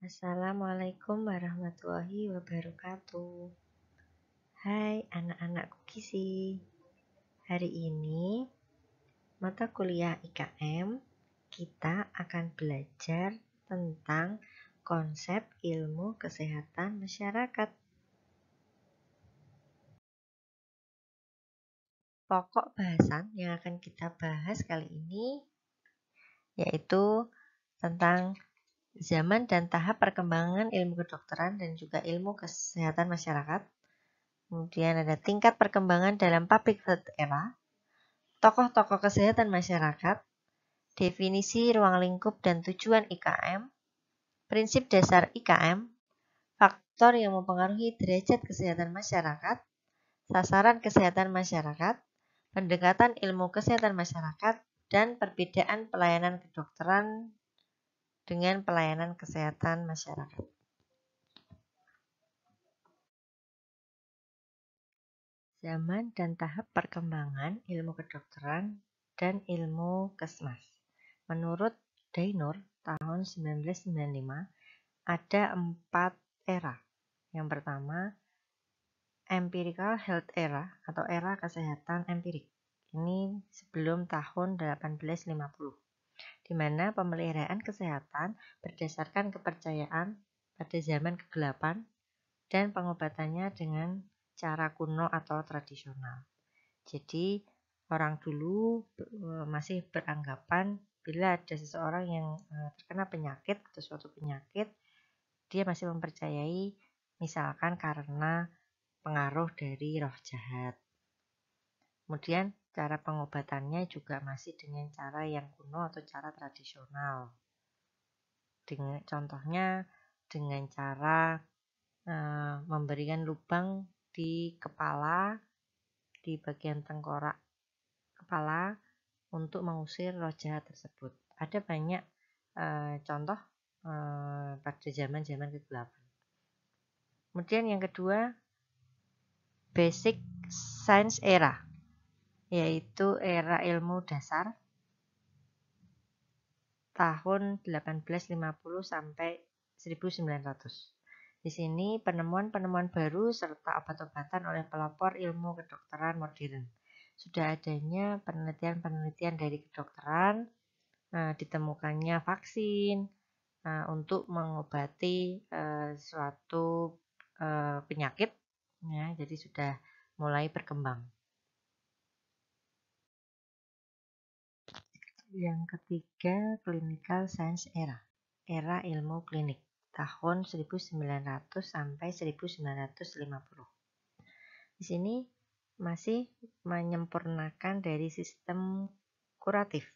Assalamualaikum warahmatullahi wabarakatuh. Hai anak-anakku kisi. Hari ini mata kuliah IKM kita akan belajar tentang konsep ilmu kesehatan masyarakat. Pokok bahasan yang akan kita bahas kali ini yaitu tentang zaman dan tahap perkembangan ilmu kedokteran dan juga ilmu kesehatan masyarakat. Kemudian ada tingkat perkembangan dalam public health era, tokoh-tokoh kesehatan masyarakat, definisi ruang lingkup dan tujuan IKM, prinsip dasar IKM, faktor yang mempengaruhi derajat kesehatan masyarakat, sasaran kesehatan masyarakat, pendekatan ilmu kesehatan masyarakat, dan perbedaan pelayanan kedokteran dengan pelayanan kesehatan masyarakat. Zaman dan tahap perkembangan ilmu kedokteran dan ilmu kesmas. Menurut Dainur tahun 1995 ada empat era. Yang pertama, empirical health era atau era kesehatan empirik. Ini sebelum tahun 1850 di mana pemeliharaan kesehatan berdasarkan kepercayaan pada zaman kegelapan dan pengobatannya dengan cara kuno atau tradisional. Jadi, orang dulu e, masih beranggapan bila ada seseorang yang e, terkena penyakit atau suatu penyakit, dia masih mempercayai misalkan karena pengaruh dari roh jahat. Kemudian Cara pengobatannya juga masih dengan cara yang kuno atau cara tradisional. Dengan, contohnya dengan cara e, memberikan lubang di kepala, di bagian tengkorak kepala untuk mengusir roh jahat tersebut. Ada banyak e, contoh e, pada zaman-zaman kegelapan. Kemudian yang kedua, basic science era yaitu era ilmu dasar tahun 1850 sampai 1900. Di sini penemuan-penemuan baru serta obat-obatan oleh pelopor ilmu kedokteran modern. Sudah adanya penelitian-penelitian dari kedokteran, nah, ditemukannya vaksin nah, untuk mengobati eh, suatu eh, penyakit, ya, jadi sudah mulai berkembang. Yang ketiga, clinical science era, era ilmu klinik, tahun 1900 sampai 1950. Di sini masih menyempurnakan dari sistem kuratif,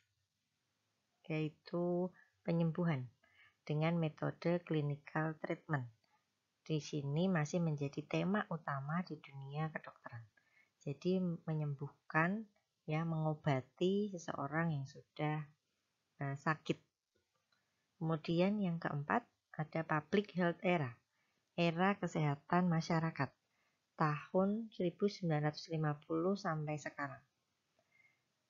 yaitu penyembuhan dengan metode clinical treatment. Di sini masih menjadi tema utama di dunia kedokteran. Jadi menyembuhkan ya mengobati seseorang yang sudah uh, sakit. Kemudian yang keempat ada public health era, era kesehatan masyarakat tahun 1950 sampai sekarang.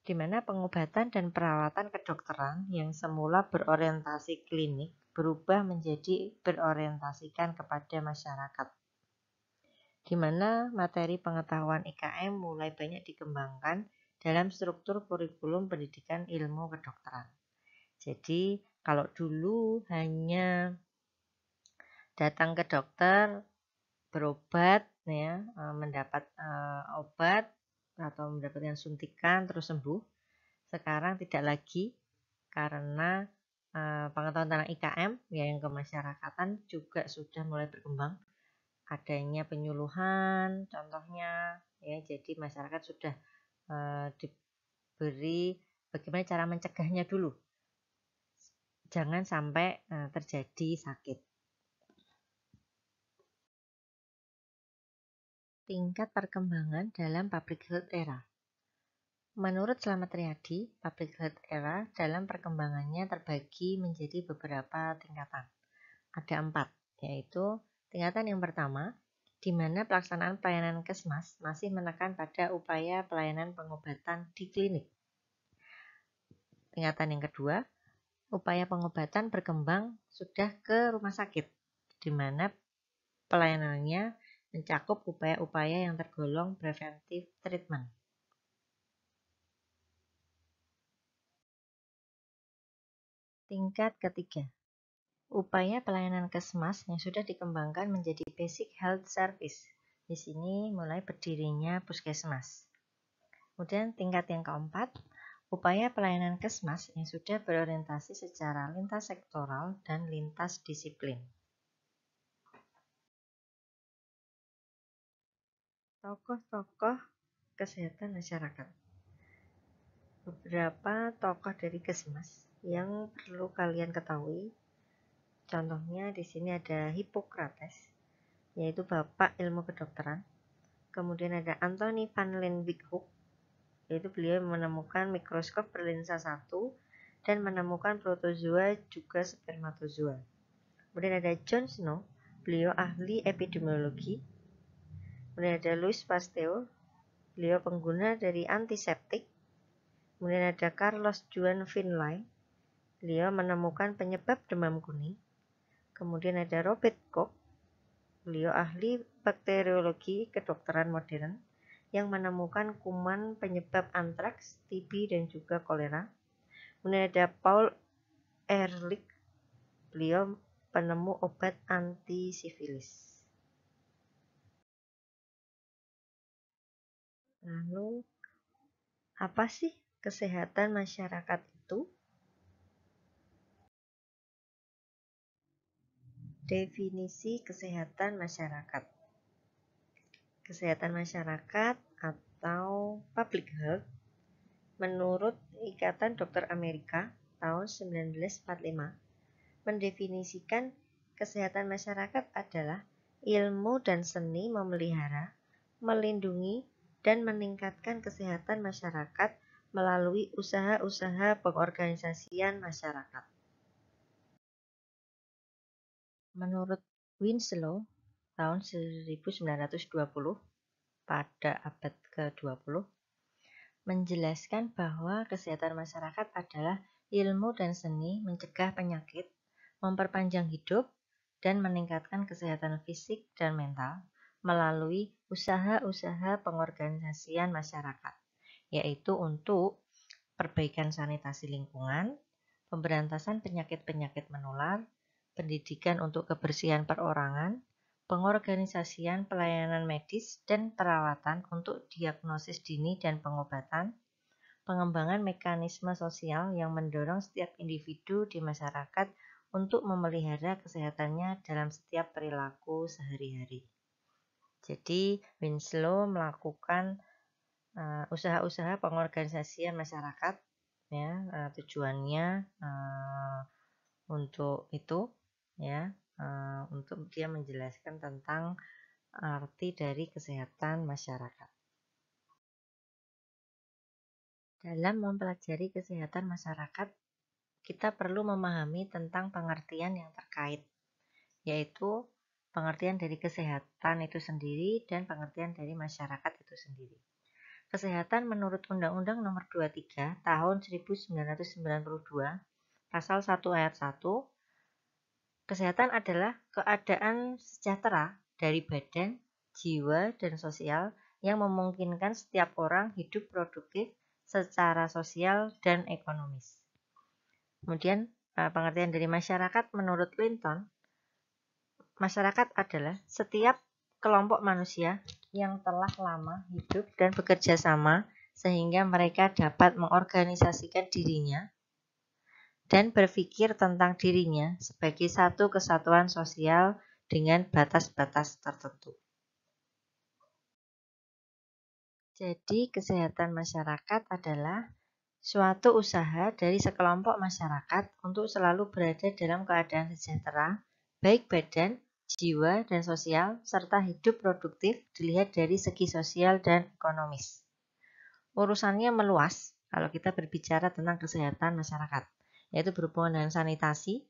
Di mana pengobatan dan perawatan kedokteran yang semula berorientasi klinik berubah menjadi berorientasikan kepada masyarakat. Di mana materi pengetahuan IKM mulai banyak dikembangkan dalam struktur kurikulum pendidikan ilmu kedokteran. Jadi, kalau dulu hanya datang ke dokter, berobat, ya, eh, mendapat uh, obat atau mendapatkan suntikan terus sembuh. Sekarang tidak lagi karena uh, pengetahuan tentang IKM ya yang kemasyarakatan juga sudah mulai berkembang. Adanya penyuluhan, contohnya ya, jadi masyarakat sudah Eh, diberi bagaimana cara mencegahnya dulu. Jangan sampai uh, terjadi sakit. Tingkat perkembangan dalam public health era. Menurut Selamat Riyadi, public health era dalam perkembangannya terbagi menjadi beberapa tingkatan. Ada empat, yaitu tingkatan yang pertama, di mana pelaksanaan pelayanan kesmas masih menekan pada upaya pelayanan pengobatan di klinik. Tingkatan yang kedua, upaya pengobatan berkembang sudah ke rumah sakit, di mana pelayanannya mencakup upaya-upaya yang tergolong preventif treatment. Tingkat ketiga, Upaya pelayanan kesmas yang sudah dikembangkan menjadi basic health service. Di sini mulai berdirinya puskesmas. Kemudian tingkat yang keempat, upaya pelayanan kesmas yang sudah berorientasi secara lintas sektoral dan lintas disiplin. Tokoh-tokoh kesehatan masyarakat. Beberapa tokoh dari kesmas yang perlu kalian ketahui Contohnya di sini ada Hippocrates, yaitu bapak ilmu kedokteran. Kemudian ada Anthony van Leeuwenhoek, yaitu beliau menemukan mikroskop berlensa satu dan menemukan protozoa juga spermatozoa. Kemudian ada John Snow, beliau ahli epidemiologi. Kemudian ada Louis Pasteur, beliau pengguna dari antiseptik. Kemudian ada Carlos Juan Finlay, beliau menemukan penyebab demam kuning. Kemudian ada Robert Koch, beliau ahli bakteriologi kedokteran modern yang menemukan kuman penyebab antraks, TB, dan juga kolera. Kemudian ada Paul Ehrlich, beliau penemu obat anti sifilis. Lalu, apa sih kesehatan masyarakat itu? Definisi kesehatan masyarakat Kesehatan masyarakat atau public health menurut Ikatan Dokter Amerika tahun 1945 mendefinisikan kesehatan masyarakat adalah ilmu dan seni memelihara, melindungi, dan meningkatkan kesehatan masyarakat melalui usaha-usaha pengorganisasian masyarakat. Menurut Winslow, tahun 1920 pada abad ke-20 menjelaskan bahwa kesehatan masyarakat adalah ilmu dan seni mencegah penyakit, memperpanjang hidup, dan meningkatkan kesehatan fisik dan mental melalui usaha-usaha pengorganisasian masyarakat, yaitu untuk perbaikan sanitasi lingkungan, pemberantasan penyakit-penyakit menular, pendidikan untuk kebersihan perorangan, pengorganisasian pelayanan medis dan perawatan untuk diagnosis dini dan pengobatan, pengembangan mekanisme sosial yang mendorong setiap individu di masyarakat untuk memelihara kesehatannya dalam setiap perilaku sehari-hari. Jadi, Winslow melakukan eh, usaha-usaha pengorganisasian masyarakat ya uh, tujuannya uh, untuk itu ya eh, untuk dia menjelaskan tentang arti dari kesehatan masyarakat. Dalam mempelajari kesehatan masyarakat, kita perlu memahami tentang pengertian yang terkait, yaitu pengertian dari kesehatan itu sendiri dan pengertian dari masyarakat itu sendiri. Kesehatan menurut Undang-Undang Nomor 23 Tahun 1992 Pasal 1 Ayat 1 Kesehatan adalah keadaan sejahtera dari badan, jiwa, dan sosial yang memungkinkan setiap orang hidup produktif secara sosial dan ekonomis. Kemudian, eh, pengertian dari masyarakat menurut Clinton, masyarakat adalah setiap kelompok manusia yang telah lama hidup dan bekerja sama sehingga mereka dapat mengorganisasikan dirinya dan berpikir tentang dirinya sebagai satu kesatuan sosial dengan batas-batas tertentu. Jadi, kesehatan masyarakat adalah suatu usaha dari sekelompok masyarakat untuk selalu berada dalam keadaan sejahtera, baik badan, jiwa, dan sosial, serta hidup produktif dilihat dari segi sosial dan ekonomis. Urusannya meluas kalau kita berbicara tentang kesehatan masyarakat yaitu berhubungan dengan sanitasi,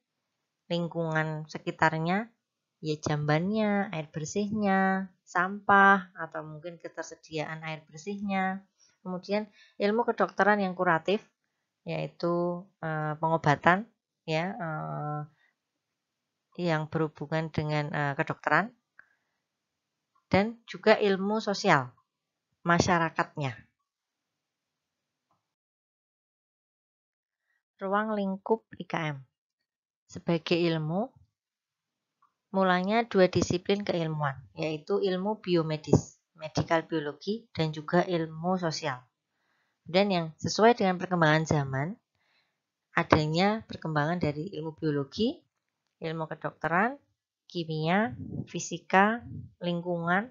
lingkungan sekitarnya, ya jambannya, air bersihnya, sampah, atau mungkin ketersediaan air bersihnya. Kemudian ilmu kedokteran yang kuratif, yaitu e, pengobatan, ya, e, yang berhubungan dengan e, kedokteran, dan juga ilmu sosial masyarakatnya Ruang lingkup IKM Sebagai ilmu, mulanya dua disiplin keilmuan, yaitu ilmu biomedis, medical biologi, dan juga ilmu sosial. Dan yang sesuai dengan perkembangan zaman, adanya perkembangan dari ilmu biologi, ilmu kedokteran, kimia, fisika, lingkungan,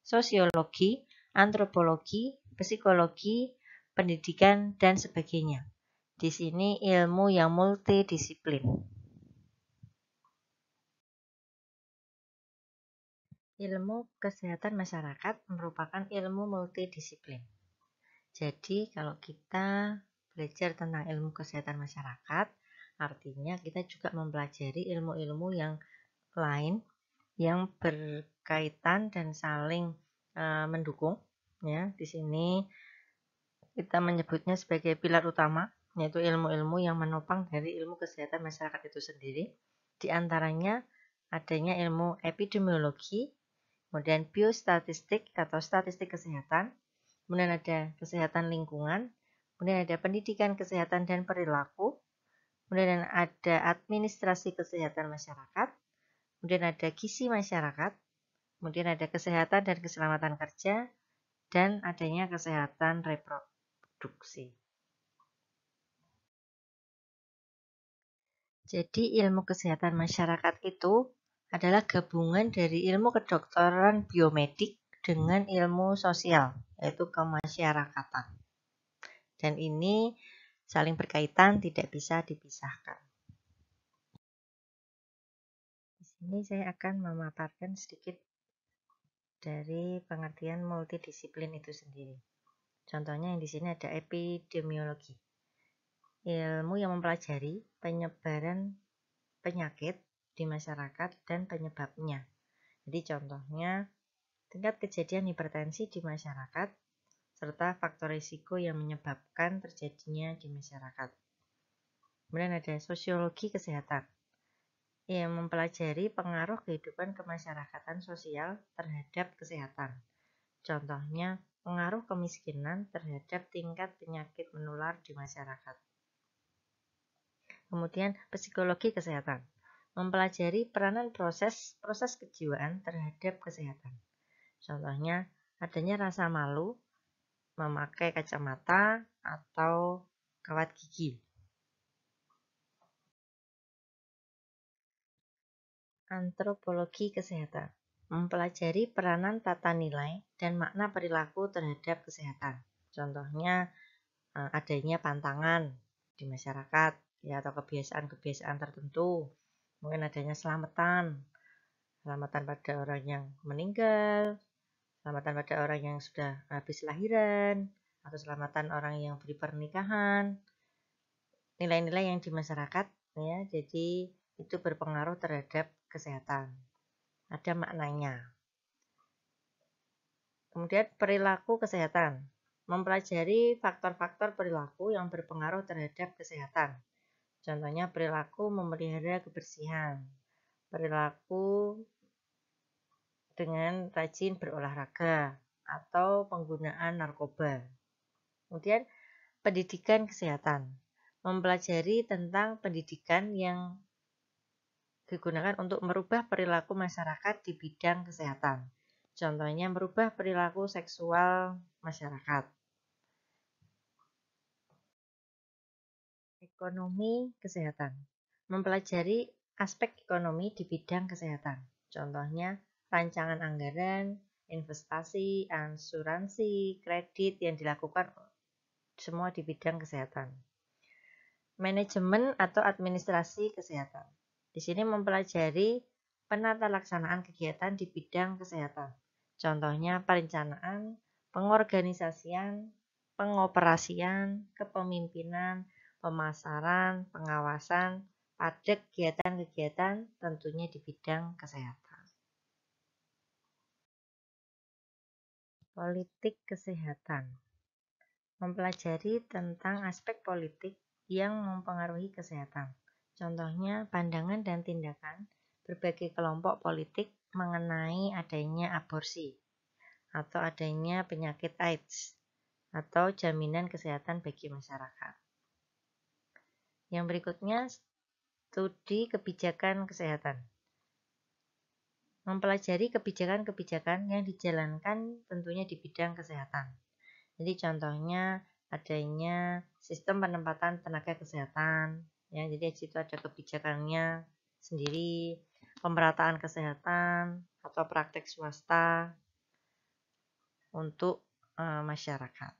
sosiologi, antropologi, psikologi, pendidikan, dan sebagainya. Di sini ilmu yang multidisiplin. Ilmu kesehatan masyarakat merupakan ilmu multidisiplin. Jadi, kalau kita belajar tentang ilmu kesehatan masyarakat, artinya kita juga mempelajari ilmu-ilmu yang lain yang berkaitan dan saling e, mendukung. Ya, di sini kita menyebutnya sebagai pilar utama yaitu nah, ilmu-ilmu yang menopang dari ilmu kesehatan masyarakat itu sendiri. Di antaranya adanya ilmu epidemiologi, kemudian biostatistik atau statistik kesehatan, kemudian ada kesehatan lingkungan, kemudian ada pendidikan kesehatan dan perilaku, kemudian ada administrasi kesehatan masyarakat, kemudian ada gizi masyarakat, kemudian ada kesehatan dan keselamatan kerja, dan adanya kesehatan reproduksi. Jadi ilmu kesehatan masyarakat itu adalah gabungan dari ilmu kedokteran biomedik dengan ilmu sosial, yaitu kemasyarakatan. Dan ini saling berkaitan, tidak bisa dipisahkan. Di sini saya akan memaparkan sedikit dari pengertian multidisiplin itu sendiri. Contohnya yang di sini ada epidemiologi ilmu yang mempelajari penyebaran penyakit di masyarakat dan penyebabnya. Jadi contohnya tingkat kejadian hipertensi di masyarakat serta faktor risiko yang menyebabkan terjadinya di masyarakat. Kemudian ada sosiologi kesehatan yang mempelajari pengaruh kehidupan kemasyarakatan sosial terhadap kesehatan. Contohnya, pengaruh kemiskinan terhadap tingkat penyakit menular di masyarakat. Kemudian psikologi kesehatan, mempelajari peranan proses proses kejiwaan terhadap kesehatan. Contohnya adanya rasa malu, memakai kacamata atau kawat gigi. Antropologi kesehatan mempelajari peranan tata nilai dan makna perilaku terhadap kesehatan. Contohnya eh, adanya pantangan di masyarakat, ya atau kebiasaan-kebiasaan tertentu mungkin adanya selamatan selamatan pada orang yang meninggal selamatan pada orang yang sudah habis lahiran atau selamatan orang yang beri pernikahan nilai-nilai yang di masyarakat ya jadi itu berpengaruh terhadap kesehatan ada maknanya kemudian perilaku kesehatan mempelajari faktor-faktor perilaku yang berpengaruh terhadap kesehatan Contohnya perilaku memelihara kebersihan, perilaku dengan rajin berolahraga, atau penggunaan narkoba. Kemudian pendidikan kesehatan, mempelajari tentang pendidikan yang digunakan untuk merubah perilaku masyarakat di bidang kesehatan. Contohnya merubah perilaku seksual masyarakat. ekonomi kesehatan. Mempelajari aspek ekonomi di bidang kesehatan. Contohnya, rancangan anggaran, investasi, asuransi, kredit yang dilakukan semua di bidang kesehatan. Manajemen atau administrasi kesehatan. Di sini mempelajari penata laksanaan kegiatan di bidang kesehatan. Contohnya perencanaan, pengorganisasian, pengoperasian, kepemimpinan, pemasaran, pengawasan, pada kegiatan-kegiatan tentunya di bidang kesehatan. Politik kesehatan mempelajari tentang aspek politik yang mempengaruhi kesehatan. Contohnya, pandangan dan tindakan berbagai kelompok politik mengenai adanya aborsi atau adanya penyakit AIDS atau jaminan kesehatan bagi masyarakat. Yang berikutnya, studi kebijakan kesehatan. Mempelajari kebijakan-kebijakan yang dijalankan tentunya di bidang kesehatan. Jadi contohnya adanya sistem penempatan tenaga kesehatan, ya. Jadi di situ ada kebijakannya sendiri, pemerataan kesehatan atau praktek swasta untuk e, masyarakat.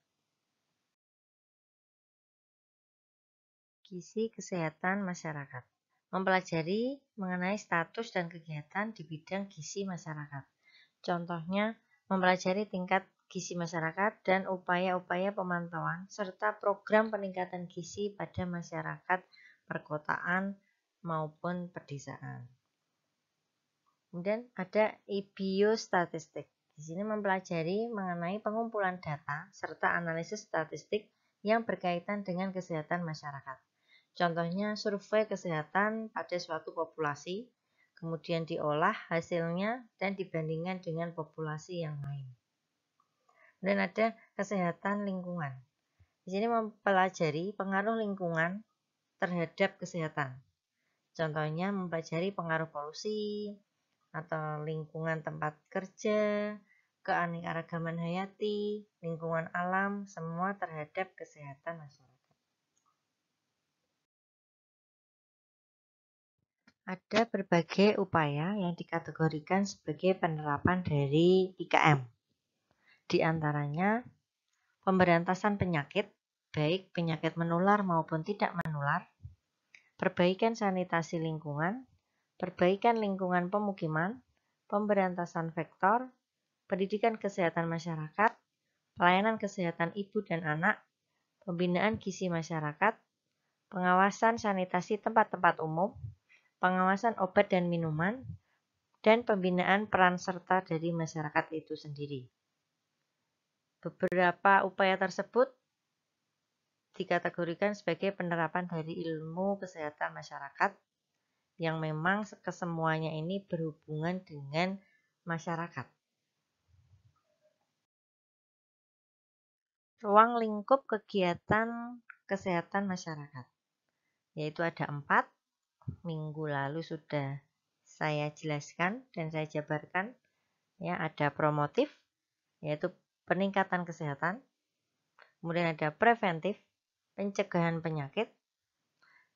gizi kesehatan masyarakat. Mempelajari mengenai status dan kegiatan di bidang gizi masyarakat. Contohnya, mempelajari tingkat gizi masyarakat dan upaya-upaya pemantauan serta program peningkatan gizi pada masyarakat perkotaan maupun pedesaan. Kemudian ada biostatistik. Di sini mempelajari mengenai pengumpulan data serta analisis statistik yang berkaitan dengan kesehatan masyarakat. Contohnya survei kesehatan pada suatu populasi, kemudian diolah hasilnya dan dibandingkan dengan populasi yang lain. Dan ada kesehatan lingkungan. Di sini mempelajari pengaruh lingkungan terhadap kesehatan. Contohnya mempelajari pengaruh polusi atau lingkungan tempat kerja, keanekaragaman hayati, lingkungan alam, semua terhadap kesehatan masyarakat. Ada berbagai upaya yang dikategorikan sebagai penerapan dari 3M. Di antaranya, pemberantasan penyakit, baik penyakit menular maupun tidak menular, perbaikan sanitasi lingkungan, perbaikan lingkungan pemukiman, pemberantasan vektor, pendidikan kesehatan masyarakat, pelayanan kesehatan ibu dan anak, pembinaan gizi masyarakat, pengawasan sanitasi tempat-tempat umum, pengawasan obat dan minuman, dan pembinaan peran serta dari masyarakat itu sendiri. Beberapa upaya tersebut dikategorikan sebagai penerapan dari ilmu kesehatan masyarakat yang memang kesemuanya ini berhubungan dengan masyarakat. Ruang lingkup kegiatan kesehatan masyarakat, yaitu ada empat, minggu lalu sudah saya jelaskan dan saya jabarkan ya ada promotif yaitu peningkatan kesehatan kemudian ada preventif pencegahan penyakit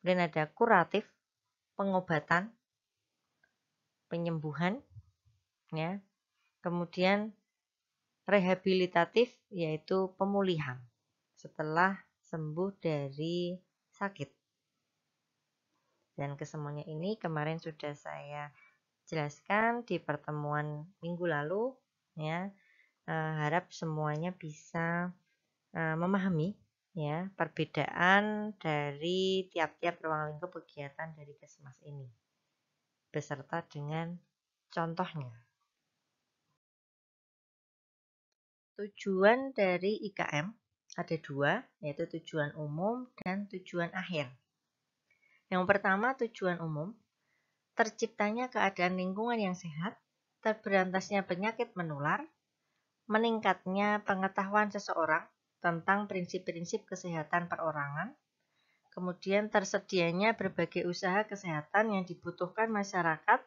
kemudian ada kuratif pengobatan penyembuhan ya kemudian rehabilitatif yaitu pemulihan setelah sembuh dari sakit dan kesemuanya ini kemarin sudah saya jelaskan di pertemuan minggu lalu ya. E, harap semuanya bisa e, memahami ya perbedaan dari tiap-tiap ruang lingkup kegiatan dari Kesmas ini beserta dengan contohnya. Tujuan dari IKM ada dua, yaitu tujuan umum dan tujuan akhir. Yang pertama, tujuan umum. Terciptanya keadaan lingkungan yang sehat, terberantasnya penyakit menular, meningkatnya pengetahuan seseorang tentang prinsip-prinsip kesehatan perorangan, kemudian tersedianya berbagai usaha kesehatan yang dibutuhkan masyarakat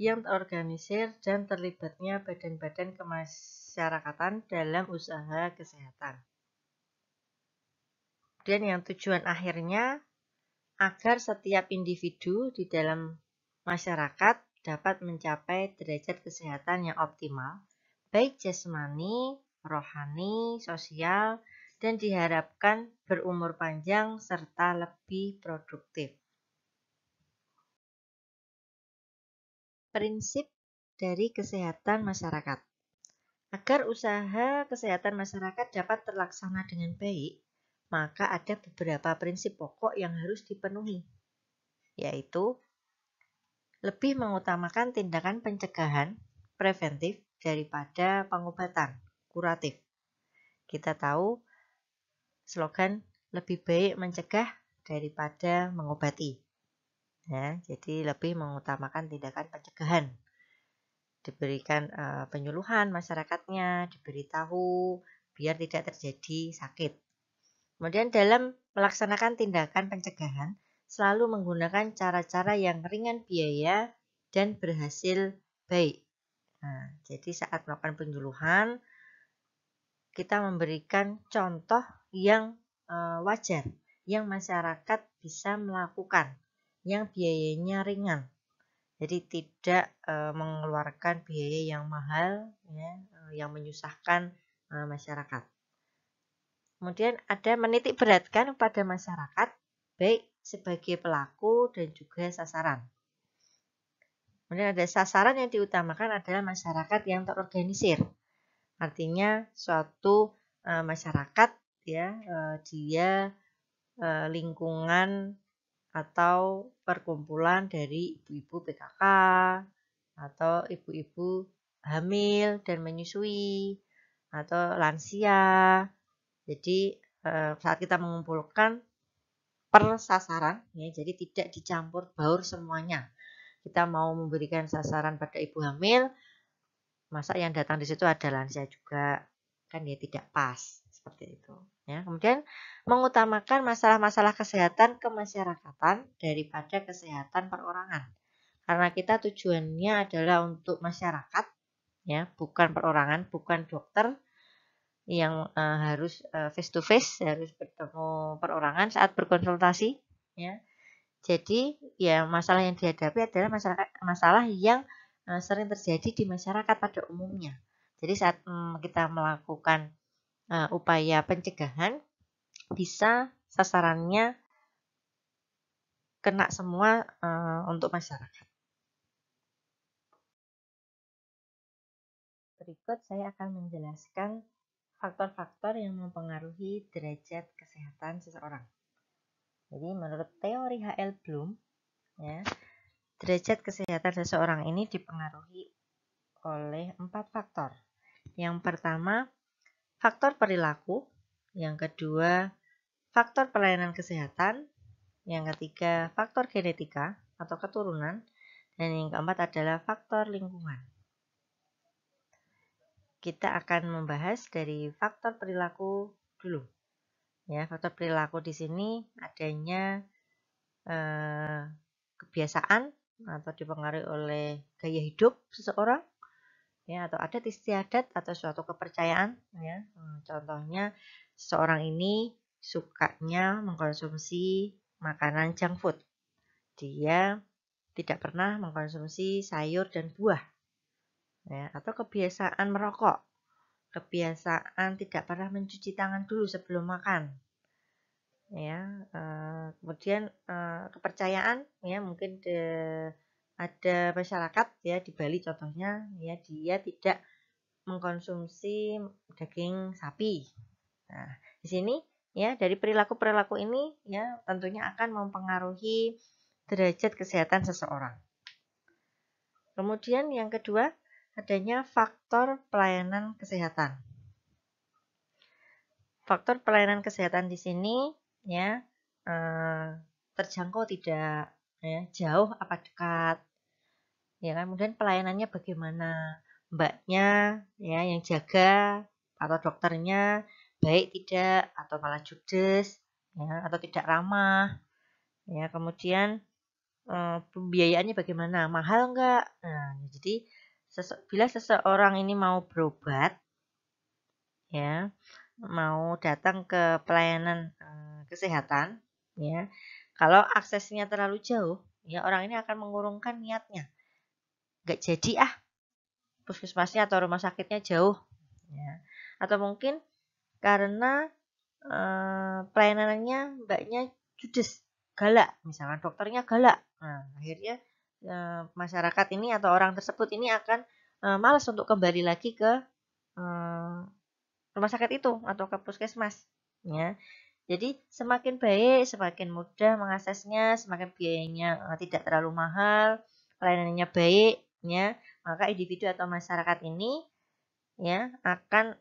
yang terorganisir dan terlibatnya badan-badan kemasyarakatan dalam usaha kesehatan. Kemudian yang tujuan akhirnya agar setiap individu di dalam masyarakat dapat mencapai derajat kesehatan yang optimal, baik jasmani, rohani, sosial, dan diharapkan berumur panjang serta lebih produktif. Prinsip dari kesehatan masyarakat agar usaha kesehatan masyarakat dapat terlaksana dengan baik, maka ada beberapa prinsip pokok yang harus dipenuhi, yaitu lebih mengutamakan tindakan pencegahan preventif daripada pengobatan kuratif. Kita tahu slogan lebih baik mencegah daripada mengobati. Ya, jadi lebih mengutamakan tindakan pencegahan. Diberikan e, penyuluhan masyarakatnya, diberitahu biar tidak terjadi sakit Kemudian dalam melaksanakan tindakan pencegahan, selalu menggunakan cara-cara yang ringan biaya dan berhasil baik. Nah, jadi saat melakukan penyuluhan, kita memberikan contoh yang e, wajar, yang masyarakat bisa melakukan, yang biayanya ringan. Jadi tidak e, mengeluarkan biaya yang mahal, ya, eh, yang menyusahkan e, masyarakat. Kemudian ada menitik beratkan pada masyarakat, baik sebagai pelaku dan juga sasaran. Kemudian ada sasaran yang diutamakan adalah masyarakat yang terorganisir. Artinya suatu e, masyarakat ya e, dia e, lingkungan atau perkumpulan dari ibu-ibu PKK atau ibu-ibu hamil dan menyusui atau lansia jadi eh, saat kita mengumpulkan per sasaran, ya, jadi tidak dicampur baur semuanya. Kita mau memberikan sasaran pada ibu hamil, masa yang datang di situ ada lansia juga, kan dia tidak pas seperti itu. Ya, kemudian mengutamakan masalah-masalah kesehatan kemasyarakatan daripada kesehatan perorangan. Karena kita tujuannya adalah untuk masyarakat, ya, bukan perorangan, bukan dokter, yang uh, harus uh, eh, face to face harus bertemu perorangan saat berkonsultasi ya jadi ya masalah yang dihadapi adalah masalah masalah yang uh, sering terjadi di masyarakat pada umumnya jadi saat um, kita melakukan uh, upaya pencegahan bisa sasarannya kena semua uh, untuk masyarakat berikut saya akan menjelaskan faktor-faktor yang mempengaruhi derajat kesehatan seseorang. Jadi menurut teori HL Bloom, ya, derajat kesehatan seseorang ini dipengaruhi oleh empat faktor. Yang pertama, faktor perilaku. Yang kedua, faktor pelayanan kesehatan. Yang ketiga, faktor genetika atau keturunan. Dan yang keempat adalah faktor lingkungan kita akan membahas dari faktor perilaku dulu. Ya, faktor perilaku di sini adanya eh, kebiasaan atau dipengaruhi oleh gaya hidup seseorang ya atau ada istiadat atau suatu kepercayaan ya hmm, contohnya seseorang ini sukanya mengkonsumsi makanan junk food dia tidak pernah mengkonsumsi sayur dan buah ya, atau kebiasaan merokok, kebiasaan tidak pernah mencuci tangan dulu sebelum makan, ya, eh, kemudian eh, kepercayaan, ya mungkin de, ada masyarakat ya di Bali contohnya, ya dia tidak mengkonsumsi daging sapi. Nah, di sini ya dari perilaku perilaku ini ya tentunya akan mempengaruhi derajat kesehatan seseorang. Kemudian yang kedua adanya faktor pelayanan kesehatan. Faktor pelayanan kesehatan di sini ya eh, terjangkau tidak, ya, jauh apa dekat, ya kan. Kemudian pelayanannya bagaimana, mbaknya ya yang jaga atau dokternya baik tidak atau malah judes ya atau tidak ramah ya kemudian eh, pembiayaannya bagaimana mahal enggak nah jadi sese bila seseorang ini mau berobat ya mau datang ke pelayanan eh, kesehatan ya kalau aksesnya terlalu jauh ya orang ini akan mengurungkan niatnya nggak jadi ah puskesmasnya atau rumah sakitnya jauh ya atau mungkin karena eh, pelayanannya mbaknya judes galak misalnya dokternya galak nah akhirnya Eh, masyarakat ini atau orang tersebut ini akan eh, malas untuk kembali lagi ke eh, rumah sakit itu atau ke puskesmas ya. Jadi semakin baik, semakin mudah mengaksesnya, semakin biayanya tidak terlalu mahal, pelayanannya baik ya, maka individu atau masyarakat ini ya akan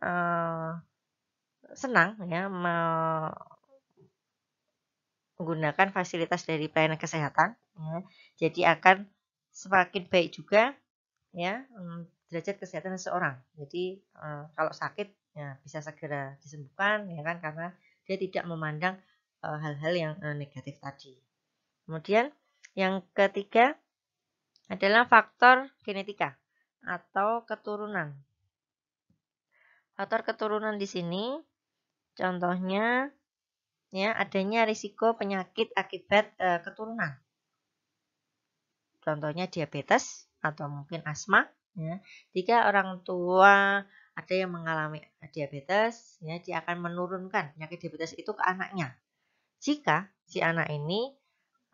senang ya menggunakan fasilitas dari pelayanan kesehatan ya, jadi akan semakin baik juga ya mm, derajat kesehatan seseorang. Jadi eh, kalau sakit ya, bisa segera disembuhkan ya kan karena dia tidak memandang eh, hal-hal yang eh, negatif tadi. Kemudian yang ketiga adalah faktor genetika atau keturunan. Faktor keturunan di sini contohnya ya adanya risiko penyakit akibat uh, keturunan contohnya diabetes atau mungkin asma. Ya. Jika orang tua ada yang mengalami diabetes, ya, dia akan menurunkan penyakit diabetes itu ke anaknya. Jika si anak ini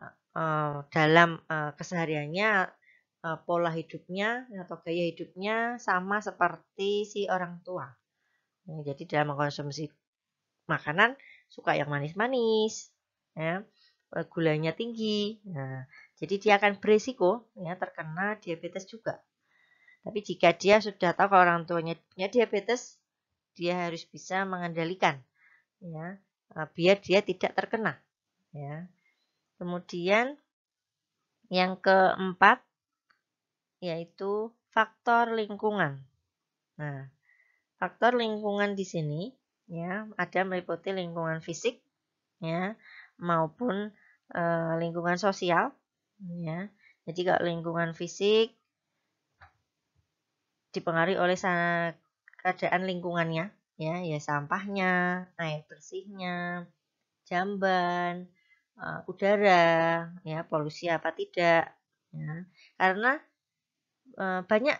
e, e, dalam e, kesehariannya pola hidupnya atau gaya hidupnya sama seperti si orang tua. Jadi dalam mengkonsumsi makanan suka yang manis-manis, ya. Eh, gulanya tinggi. Nah, jadi dia akan beresiko ya terkena diabetes juga. Tapi jika dia sudah tahu kalau orang tuanya punya diabetes, dia harus bisa mengendalikan ya eh, biar dia tidak terkena ya. Kemudian yang keempat yaitu faktor lingkungan. Nah, faktor lingkungan di sini ya ada meliputi lingkungan fisik ya maupun e, lingkungan sosial ya. Jadi kalau lingkungan fisik dipengaruhi oleh keadaan lingkungannya ya, ya sampahnya, air bersihnya, jamban, e, udara, ya polusi apa tidak ya. Karena e, banyak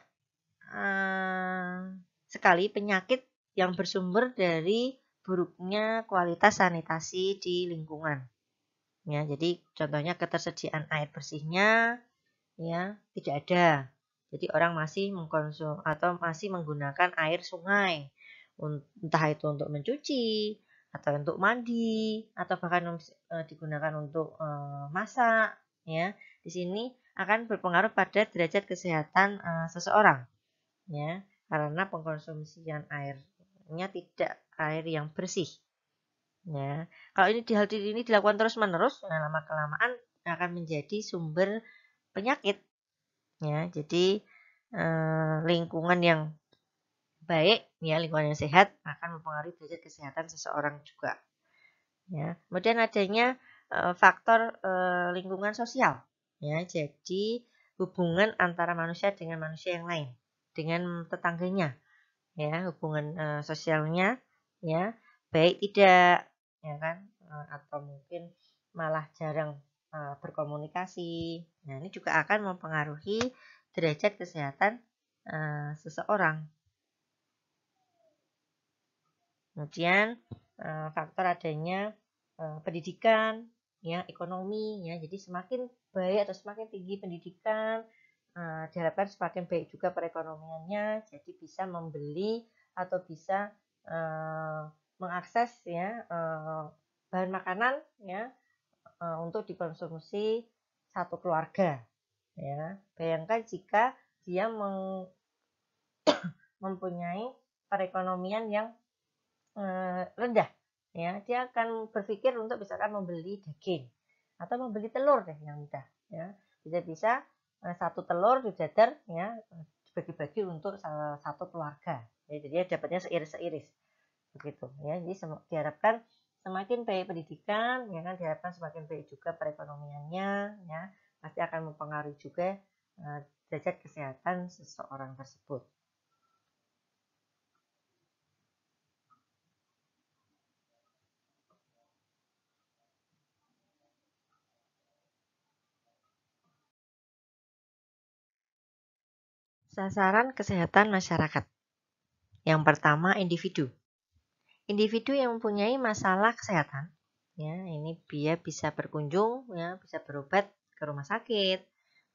sekali penyakit yang bersumber dari buruknya kualitas sanitasi di lingkungan. Ya, jadi contohnya ketersediaan air bersihnya ya tidak ada. Jadi orang masih mengkonsum atau masih menggunakan air sungai entah itu untuk mencuci atau untuk mandi atau bahkan e, digunakan untuk e, masak ya. Di sini akan berpengaruh pada derajat kesehatan e, seseorang ya karena pengkonsumsian airnya tidak air yang bersih. Ya, kalau ini hal ini dilakukan terus-menerus, nah lama kelamaan akan menjadi sumber penyakit. Ya, jadi eh, lingkungan yang baik, ya lingkungan yang sehat akan mempengaruhi derajat kesehatan seseorang juga. Ya, kemudian adanya eh, faktor eh, lingkungan sosial. Ya, jadi hubungan antara manusia dengan manusia yang lain, dengan tetangganya, ya hubungan e, sosialnya ya baik tidak ya kan eh, atau mungkin malah jarang eh, berkomunikasi nah ini juga akan mempengaruhi derajat kesehatan uh, seseorang kemudian uh, faktor adanya uh, pendidikan ya ekonomi ya jadi semakin baik atau semakin tinggi pendidikan uh, diharapkan semakin baik juga perekonomiannya jadi bisa membeli atau bisa Eh, mengakses ya eh, bahan makanan ya eh, untuk dikonsumsi satu keluarga ya bayangkan jika dia meng mempunyai perekonomian yang uh, rendah ya dia akan berpikir untuk misalkan membeli daging atau membeli telur deh yang mudah ya bisa-bisa satu telur dijadar ya bagi bagi untuk satu keluarga Ya, jadi ya dapatnya seiris-seiris begitu ya jadi diharapkan semakin baik pendidikan ya kan diharapkan semakin baik juga perekonomiannya ya pasti akan mempengaruhi juga eh, derajat kesehatan seseorang tersebut sasaran kesehatan masyarakat. Yang pertama individu. Individu yang mempunyai masalah kesehatan, ya ini dia bisa berkunjung, ya bisa berobat ke rumah sakit,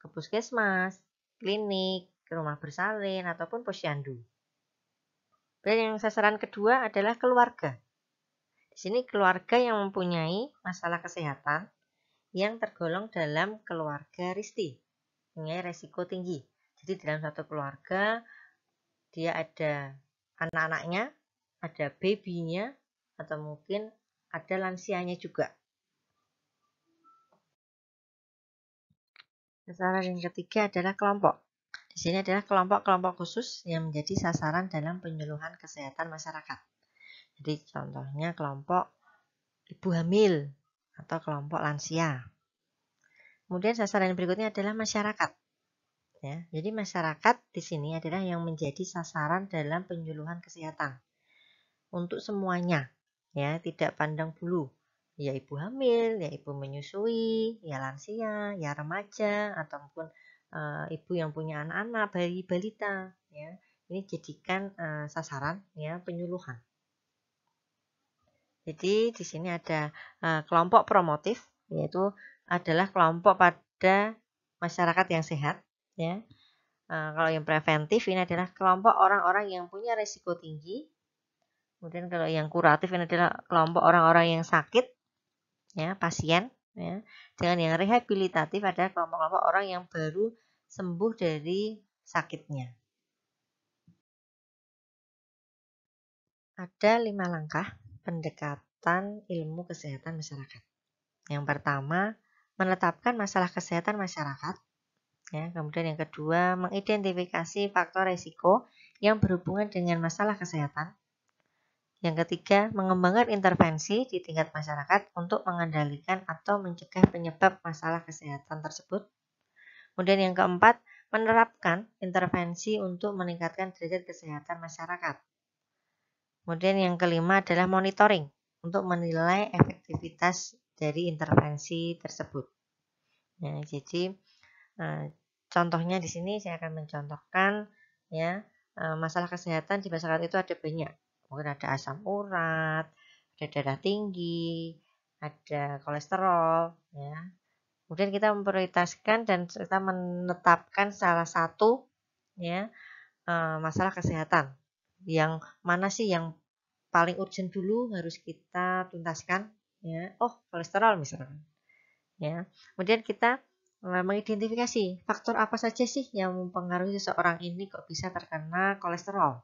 ke puskesmas, klinik, ke rumah bersalin ataupun posyandu. Dan yang sasaran kedua adalah keluarga. Di sini keluarga yang mempunyai masalah kesehatan yang tergolong dalam keluarga risti, punya resiko tinggi. Jadi dalam satu keluarga dia ada anak-anaknya, ada babynya, atau mungkin ada lansianya juga. Sasaran yang ketiga adalah kelompok. Di sini adalah kelompok-kelompok khusus yang menjadi sasaran dalam penyuluhan kesehatan masyarakat. Jadi contohnya kelompok ibu hamil atau kelompok lansia. Kemudian sasaran yang berikutnya adalah masyarakat ya. Jadi masyarakat di sini adalah yang menjadi sasaran dalam penyuluhan kesehatan untuk semuanya, ya tidak pandang bulu, ya ibu hamil, ya ibu menyusui, ya lansia, ya remaja ataupun e, ibu yang punya anak-anak, bayi balita, ya ini jadikan e, sasaran ya penyuluhan. Jadi di sini ada e, kelompok promotif yaitu adalah kelompok pada masyarakat yang sehat ya. Nah, kalau yang preventif ini adalah kelompok orang-orang yang punya risiko tinggi. Kemudian kalau yang kuratif ini adalah kelompok orang-orang yang sakit, ya pasien. Ya. Dengan yang rehabilitatif adalah kelompok-kelompok orang yang baru sembuh dari sakitnya. Ada lima langkah pendekatan ilmu kesehatan masyarakat. Yang pertama, menetapkan masalah kesehatan masyarakat Ya, kemudian yang kedua, mengidentifikasi faktor resiko yang berhubungan dengan masalah kesehatan. Yang ketiga, mengembangkan intervensi di tingkat masyarakat untuk mengendalikan atau mencegah penyebab masalah kesehatan tersebut. Kemudian yang keempat, menerapkan intervensi untuk meningkatkan derajat kesehatan masyarakat. Kemudian yang kelima adalah monitoring untuk menilai efektivitas dari intervensi tersebut. Nah, jadi eh, Contohnya di sini saya akan mencontohkan ya eh, masalah kesehatan di masyarakat itu ada banyak. Mungkin ada asam urat, ada darah tinggi, ada kolesterol, ya. Kemudian kita memprioritaskan dan kita menetapkan salah satu ya eh, masalah kesehatan yang mana sih yang paling urgent dulu harus kita tuntaskan ya. Oh, kolesterol misalnya. Ya. Kemudian kita mengidentifikasi faktor apa saja sih yang mempengaruhi seseorang ini kok bisa terkena kolesterol.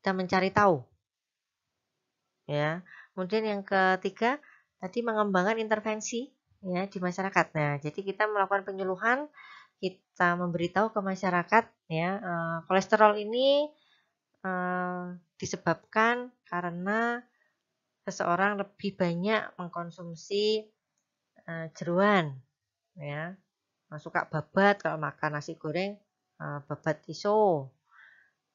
Kita mencari tahu. Ya. Kemudian yang ketiga tadi mengembangkan intervensi ya di masyarakat. Nah, jadi kita melakukan penyuluhan, kita memberitahu ke masyarakat ya eh, kolesterol ini eh, disebabkan karena seseorang lebih banyak mengkonsumsi eh, jeruan ya Nah, suka babat kalau makan nasi goreng eh, babat iso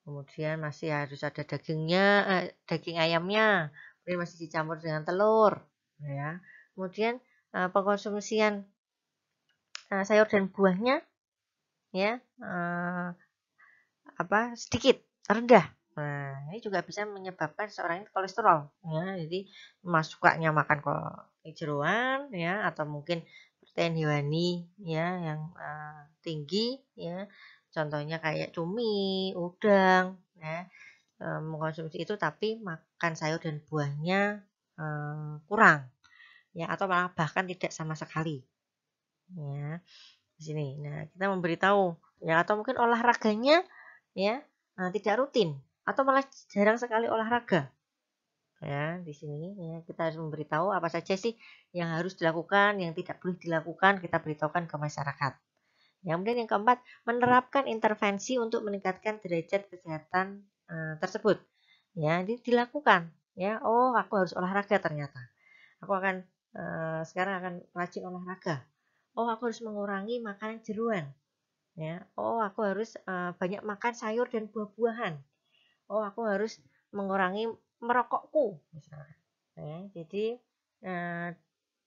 kemudian masih harus ada dagingnya eh, daging ayamnya kemudian masih dicampur dengan telur ya kemudian eh, pengkonsumsian sayur dan buahnya ya apa sedikit rendah nah ini juga bisa menyebabkan seorang itu kolesterol ya jadi masuknya makan kol jeruan ya atau mungkin protein hewani ya yang uh, tinggi ya contohnya kayak cumi udang ya eh, mengkonsumsi itu tapi makan sayur dan buahnya uh, kurang ya atau malah bahkan tidak sama sekali ya di sini nah kita memberitahu ya atau mungkin olahraganya ya uh, tidak rutin atau malah jarang sekali olahraga ya di sini ya, kita harus memberitahu apa saja sih yang harus dilakukan yang tidak perlu dilakukan kita beritahukan ke masyarakat yang kemudian yang keempat menerapkan intervensi untuk meningkatkan derajat kesehatan e, tersebut ya ini dilakukan ya oh aku harus olahraga ternyata aku akan e, sekarang akan rajin olahraga oh aku harus mengurangi makanan jeruan ya oh aku harus e, banyak makan sayur dan buah-buahan oh aku harus mengurangi merokokku misalnya. Ya, jadi e,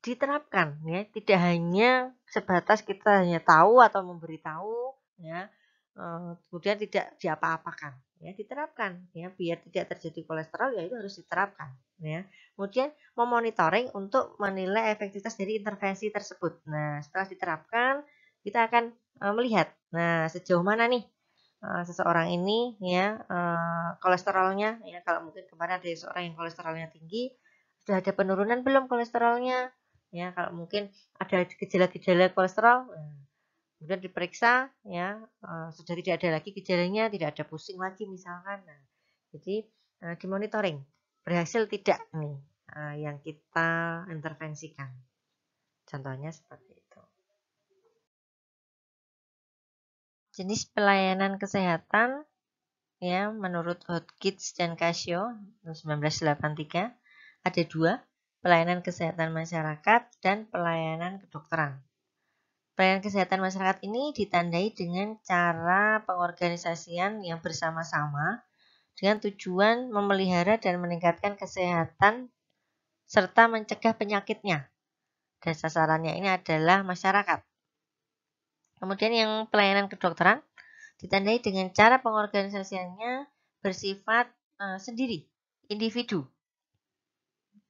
diterapkan ya, tidak hanya sebatas kita hanya tahu atau memberitahu ya, e, kemudian tidak diapa-apakan ya diterapkan ya biar tidak terjadi kolesterol ya itu harus diterapkan ya kemudian memonitoring untuk menilai efektivitas dari intervensi tersebut nah setelah diterapkan kita akan eh, melihat nah sejauh mana nih Eh, seseorang ini ya eh, kolesterolnya ya kalau mungkin kemarin ada seseorang yang kolesterolnya tinggi sudah ada penurunan belum kolesterolnya ya kalau mungkin ada gejala-gejala kolesterol eh, kemudian diperiksa ya sudah tidak ada lagi gejalanya tidak ada pusing lagi misalkan nah, jadi uh, di berhasil tidak nih yang kita intervensikan contohnya seperti itu jenis pelayanan kesehatan ya menurut Hodgkiss dan Casio 1983 ada dua pelayanan kesehatan masyarakat dan pelayanan kedokteran. Pelayanan kesehatan masyarakat ini ditandai dengan cara pengorganisasian yang bersama-sama dengan tujuan memelihara dan meningkatkan kesehatan serta mencegah penyakitnya. Dan sasarannya ini adalah masyarakat. Kemudian yang pelayanan kedokteran ditandai dengan cara pengorganisasiannya bersifat uh, sendiri, individu.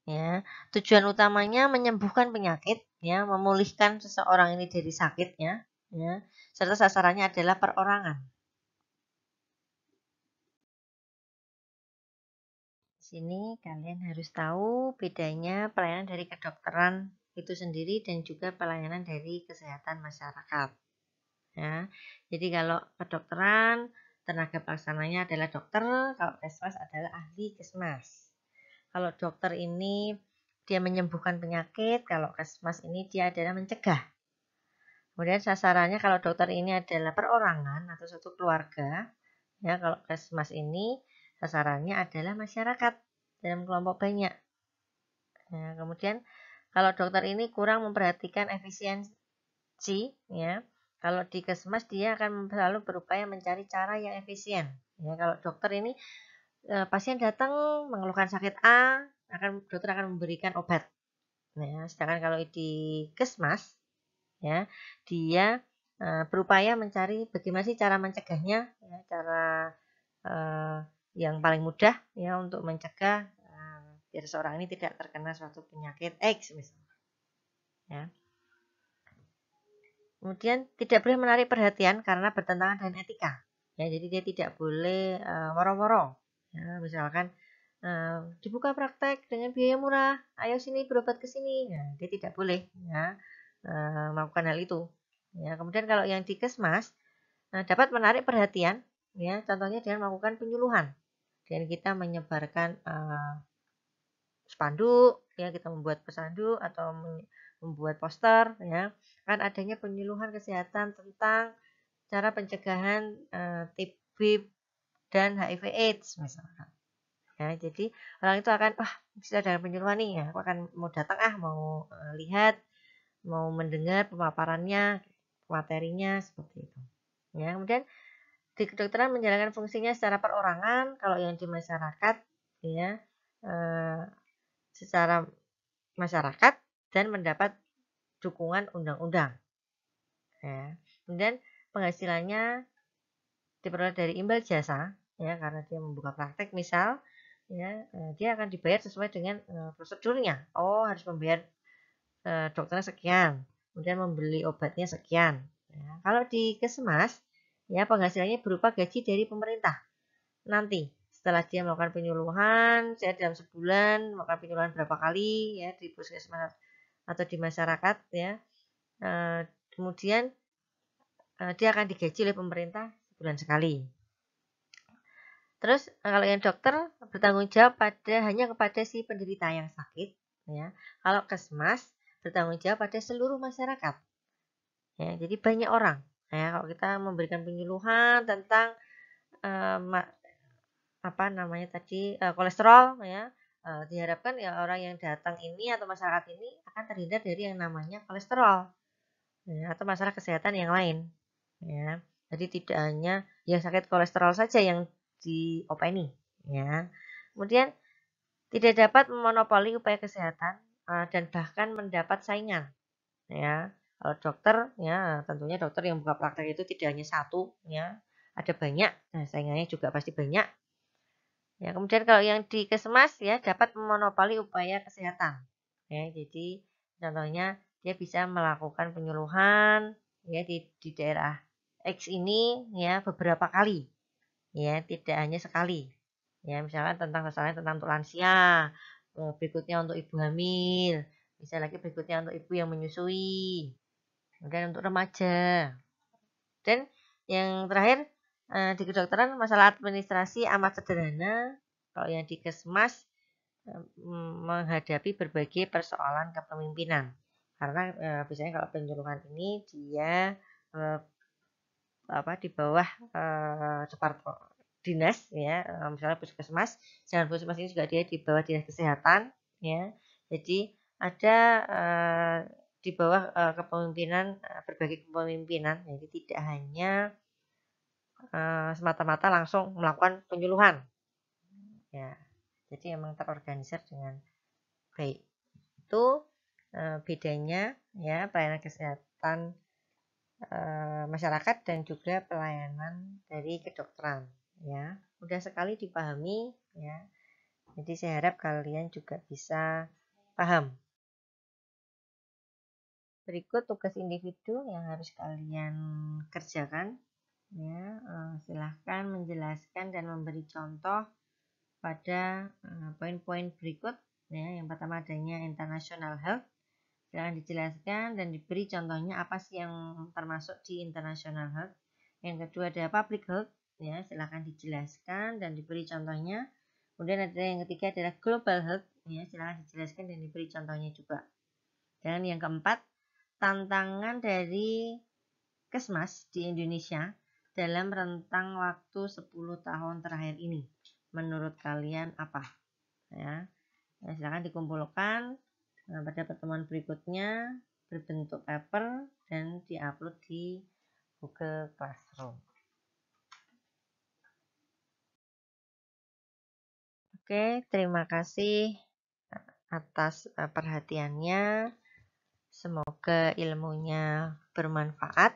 Ya, tujuan utamanya menyembuhkan penyakit, ya, memulihkan seseorang ini dari sakitnya, ya, serta sasarannya adalah perorangan. Di Sini kalian harus tahu bedanya pelayanan dari kedokteran itu sendiri dan juga pelayanan dari kesehatan masyarakat ya. Jadi kalau kedokteran tenaga pelaksananya adalah dokter, kalau kesmas adalah ahli kesmas. Kalau dokter ini dia menyembuhkan penyakit, kalau kesmas ini dia adalah mencegah. Kemudian sasarannya kalau dokter ini adalah perorangan atau suatu keluarga, ya kalau kesmas ini sasarannya adalah masyarakat dalam kelompok banyak. Ya, kemudian kalau dokter ini kurang memperhatikan efisiensi, ya kalau di kesmas dia akan selalu berupaya mencari cara yang efisien. Ya, kalau dokter ini eh, pasien datang mengeluhkan sakit A, akan dokter akan memberikan obat. Nah, sedangkan kalau di kesmas ya, dia eh, berupaya mencari bagaimana sih cara mencegahnya, ya, cara e, yang paling mudah ya untuk mencegah e, biar seorang ini tidak terkena suatu penyakit X misalnya. Ya. Kemudian tidak boleh menarik perhatian karena bertentangan dengan etika. Ya, jadi dia tidak boleh uh, eh, woro uh, Ya, misalkan uh, dibuka praktek dengan biaya murah, ayo sini berobat ke sini. Nah, dia tidak boleh ya uh, melakukan hal itu. Ya, kemudian kalau yang di kesmas uh, dapat menarik perhatian, ya contohnya dengan melakukan penyuluhan. Dan kita menyebarkan uh, spanduk, ya kita membuat pesandu atau membuat poster ya kan adanya penyuluhan kesehatan tentang cara pencegahan e, eh, TB dan HIV AIDS misalkan ya jadi orang itu akan wah sudah ada penyuluhan nih ya aku akan mau datang ah mau eh, lihat mau mendengar pemaparannya materinya seperti itu ya kemudian di kedokteran menjalankan fungsinya secara perorangan kalau yang di masyarakat ya e, secara masyarakat dan mendapat dukungan undang-undang. Ya. Kemudian penghasilannya diperoleh dari imbal jasa, ya karena dia membuka praktek misal, ya eh, dia akan dibayar sesuai dengan uh, prosedurnya. Oh harus membayar uh, dokternya sekian, kemudian membeli obatnya sekian. Ya. Kalau di kesemas, ya penghasilannya berupa gaji dari pemerintah. Nanti setelah dia melakukan penyuluhan, saya dalam sebulan melakukan penyuluhan berapa kali ya di puskesmas atau di masyarakat ya uh, kemudian uh, dia akan digaji oleh pemerintah sebulan sekali terus eh, kalau yang dokter bertanggung jawab pada hanya kepada si penderita yang sakit ya kalau kesmas bertanggung jawab pada seluruh masyarakat ya jadi banyak orang ya kalau kita memberikan penyuluhan tentang uh, apa namanya tadi uh, kolesterol ya Uh, diharapkan ya orang yang datang ini atau masyarakat ini akan terhindar dari yang namanya kolesterol ya, atau masalah kesehatan yang lain ya jadi tidak hanya yang sakit kolesterol saja yang diopeni ya kemudian tidak dapat memonopoli upaya kesehatan uh, dan bahkan mendapat saingan ya kalau dokter ya tentunya dokter yang buka praktek itu tidak hanya satu ya ada banyak nah saingannya juga pasti banyak Ya, kemudian kalau yang di kesemas ya dapat memonopoli upaya kesehatan. Ya, jadi contohnya dia bisa melakukan penyuluhan ya di, di daerah X ini ya beberapa kali ya tidak hanya sekali ya misalkan tentang masalah tentang untuk lansia berikutnya untuk ibu hamil bisa lagi berikutnya untuk ibu yang menyusui kemudian untuk remaja dan yang terakhir Eh, di kedokteran masalah administrasi amat sederhana. Kalau yang di kesmas menghadapi berbagai persoalan kepemimpinan. Karena eh, biasanya kalau penyuluhan ini dia eh, apa di bawah eh, departemen dinas ya eh, misalnya puskesmas jangan puskesmas ini juga dia di bawah dinas kesehatan ya jadi ada eh, di bawah eh, kepemimpinan eh, berbagai kepemimpinan jadi tidak hanya Eh, semata-mata langsung melakukan penyuluhan ya jadi emang terorganisir dengan baik itu e, bedanya ya pelayanan kesehatan e, masyarakat dan juga pelayanan dari kedokteran ya mudah sekali dipahami ya jadi saya harap kalian juga bisa paham berikut tugas individu yang harus kalian kerjakan Ya, eh, silahkan menjelaskan dan memberi contoh pada eh, poin-poin berikut. Ya, yang pertama adanya international health. Silahkan dijelaskan dan diberi contohnya apa sih yang termasuk di international health. Yang kedua ada public health. Ya, silahkan dijelaskan dan diberi contohnya. Kemudian ada yang ketiga adalah global health. Ya, silahkan dijelaskan dan diberi contohnya juga. Dan yang keempat, tantangan dari Kesmas di Indonesia dalam rentang waktu 10 tahun terakhir ini? Menurut kalian apa? Ya. Nah, silahkan dikumpulkan nah, pada pertemuan berikutnya berbentuk paper dan diupload di Google Classroom. Oke, terima kasih eh, atas eh, perhatiannya. Semoga ilmunya bermanfaat.